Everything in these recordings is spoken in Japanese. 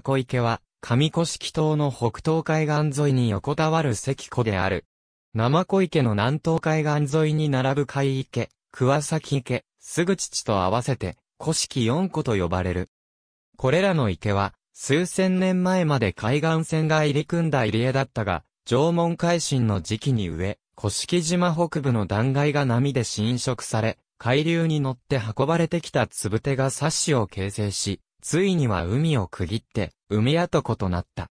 小池は、上古式島の北東海岸沿いに横たわる石湖である。生小池の南東海岸沿いに並ぶ海池、桑崎池、すぐ父と合わせて、古式4湖と呼ばれる。これらの池は、数千年前まで海岸線が入り組んだ入り江だったが、縄文海進の時期に上、古式島北部の断崖が波で侵食され、海流に乗って運ばれてきたつぶてがサッシを形成し、ついには海を区切って、海跡となった。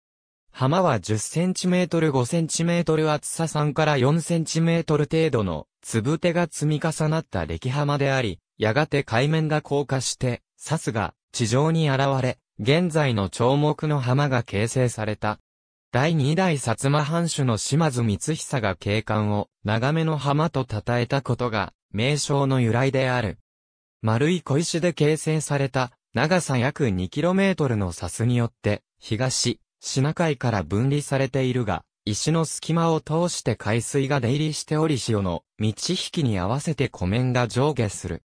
浜は1 0トル5トル厚さ3から4トル程度の粒手が積み重なった歴浜であり、やがて海面が降下して、サスが地上に現れ、現在の長木の浜が形成された。第2代薩摩藩主の島津光久が景観を長めの浜と称えたことが名称の由来である。丸い小石で形成された長さ約 2km の砂州によって、東、シナ海から分離されているが、石の隙間を通して海水が出入りしており潮の満ち引きに合わせて湖面が上下する。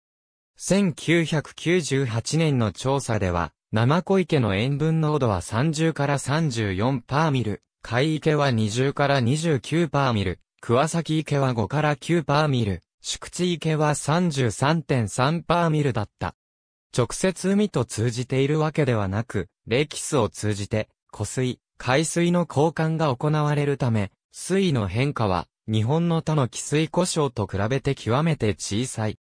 1998年の調査では、生小池の塩分濃度は30から34パーミル、海池は20から29パーミル、桑崎池は5から9パーミル、宿地池は33.3パーミルだった。直接海と通じているわけではなく、レキスを通じて、湖水、海水の交換が行われるため、水位の変化は、日本の他の気水故障と比べて極めて小さい。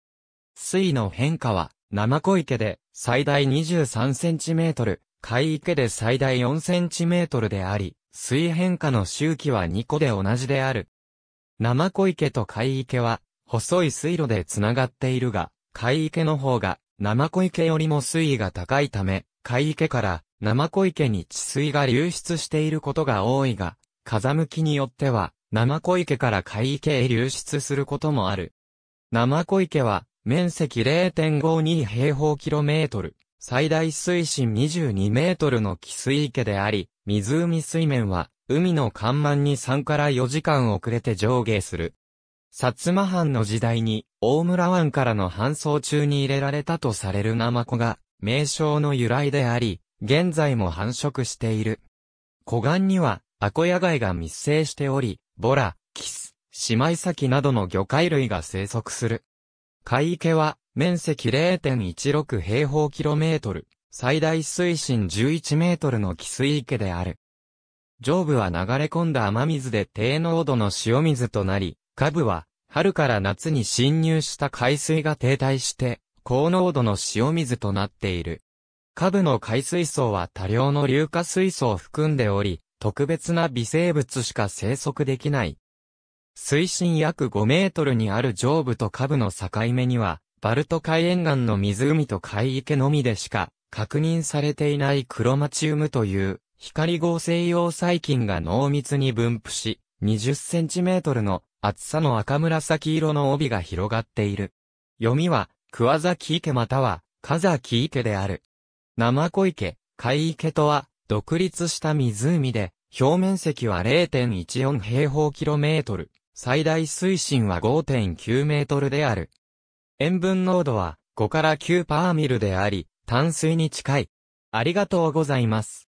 水位の変化は、生小池で最大23センチメートル、海池で最大4センチメートルであり、水変化の周期は2個で同じである。生小池と海池は、細い水路でつながっているが、海池の方が生小池よりも水位が高いため、海池から生小池に治水が流出していることが多いが、風向きによっては、生小池から海池へ流出することもある。生小池は、面積0.52平方キロメートル、最大水深22メートルの汽水池であり、湖水面は、海の干満に3から4時間遅れて上下する。薩摩藩の時代に、大村湾からの搬送中に入れられたとされるナマコが、名称の由来であり、現在も繁殖している。湖岸には、アコヤ貝が密生しており、ボラ、キス、シマイサキなどの魚介類が生息する。海池は、面積0.16平方キロメートル、最大水深11メートルの汽水池である。上部は流れ込んだ雨水で低濃度の塩水となり、下部は、春から夏に侵入した海水が停滞して、高濃度の塩水となっている。下部の海水層は多量の硫化水素を含んでおり、特別な微生物しか生息できない。水深約5メートルにある上部と下部の境目には、バルト海沿岸の湖と海池のみでしか確認されていないクロマチウムという光合成用細菌が濃密に分布し、20センチメートルの厚さの赤紫色の帯が広がっている。読みは、桑崎池または、風木池である。生小池、海池とは、独立した湖で、表面積は0.14平方キロメートル、最大水深は5.9メートルである。塩分濃度は5から9パーミルであり、淡水に近い。ありがとうございます。